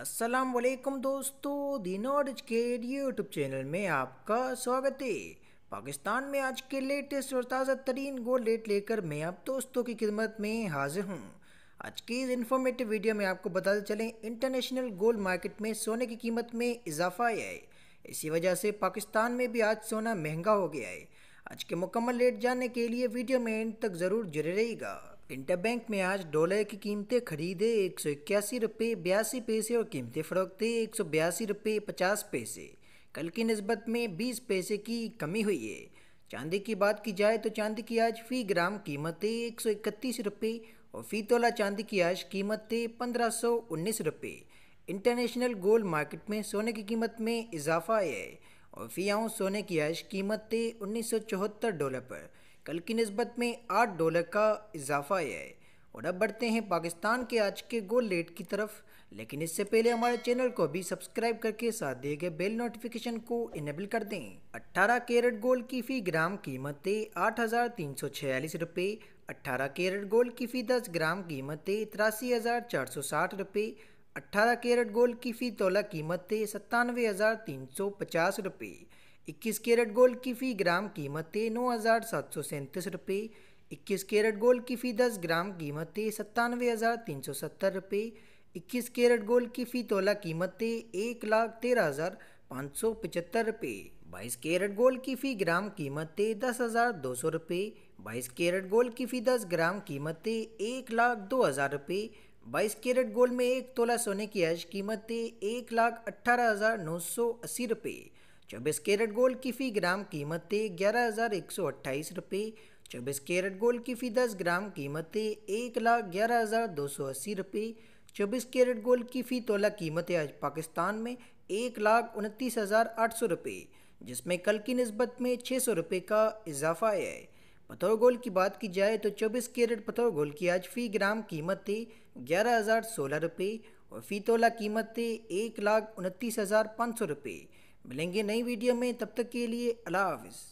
अस्सलाम वालेकुम दोस्तों दिनोज के यूट्यूब चैनल में आपका स्वागत है पाकिस्तान में आज के लेटेस्ट और ताज़ा तरीन गोल रेट लेकर मैं आप दोस्तों की खिदमत में हाजिर हूँ आज की इस इन्फॉर्मेटिव वीडियो में आपको बताते चलें इंटरनेशनल गोल्ड मार्केट में सोने की कीमत में इजाफा आया है इसी वजह से पाकिस्तान में भी आज सोना महंगा हो गया है आज के मुकम्मल रेट जानने के लिए वीडियो में एंड तक ज़रूर जुड़े रहेगा इंटरबैंक में आज डॉलर की कीमतें खरीदे एक सौ इक्यासी रुपये बयासी पैसे और कीमतें फरोखते एक सौ बयासी रुपये पचास पैसे कल की नस्बत में बीस पैसे की कमी हुई है चांदी की बात की जाए तो चांदी की आज फी ग्राम कीमतें एक सौ इकतीस रुपये और फी तोला चांदी की आज कीमतें पंद्रह सौ उन्नीस रुपये इंटरनेशनल गोल्ड मार्केट में सोने की कीमत में इजाफा है और फी आऊँ सोने की आज कीमतें उन्नीस सौ चौहत्तर डॉलर पर कल की नस्बत में आठ डॉलर का इजाफा आया है और अब बढ़ते हैं पाकिस्तान के आज के गोल रेट की तरफ लेकिन इससे पहले हमारे चैनल को अभी सब्सक्राइब करके साथ दिए गए बेल नोटिफिकेशन को इनेबल कर दें 18 कैरेट गोल्ड की फ़ी ग्राम कीमत है आठ हज़ार तीन सौ छियालीस रुपये अट्ठारह कैरेट गोल्ड की फ़ी दस ग्राम कीमत है तिरासी हज़ार चार सौ साठ रुपये अट्ठारह कैरेट गोल्ड की फ़ी तोला कीमत है सत्तानवे हज़ार तीन सौ पचास रुपये इक्कीस कैरेट गोल की फ़ी ग्राम कीमत है नौ हज़ार सात सौ सैंतीस रुपये इक्कीस कैरेट गोल की फ़ी दस ग्राम कीमत है सत्तानवे हज़ार तीन सौ सत्तर रुपये इक्कीस कैरेट गोल की फ़ी तोला कीमत है एक लाख तेरह हज़ार पाँच सौ पचहत्तर रुपये बाईस कैरेट गोल की फ़ी ग्राम कीमत है दस हज़ार दो सौ रुपये बाईस कैरेट गोल की फ़ी दस ग्राम कीमत है एक लाख दो हज़ार रुपये बाईस कैरेट गोल में एक तोला सोने की आज कीमत है एक लाख अट्ठारह हज़ार नौ सौ अस्सी रुपये चौबीस कैरेट गोल्ड की फ़ी ग्राम कीमत थी ग्यारह हज़ार एक सौ अट्ठाईस रुपये चौबीस कैरेट गोल्ड की फ़ी दस ग्राम कीमत थी एक लाख ग्यारह हज़ार दो सौ अस्सी रुपये चौबीस कैरेट गोल्ड की फ़ी तोला कीमत है आज पाकिस्तान में एक लाख उनतीस हज़ार आठ सौ रुपये जिसमें कल की नस्बत में छः सौ रुपये का इजाफा आया है पथौर गोल्ड की बात की जाए तो चौबीस कैरेट पथौर गोल्ड की आज फ़ी ग्राम कीमत थी ग्यारह हज़ार सोलह रुपये और फ़ी तोला कीमत थी एक लाख उनतीस हज़ार पाँच सौ रुपये मिलेंगे नई वीडियो में तब तक के लिए अल्लाह हाफिज़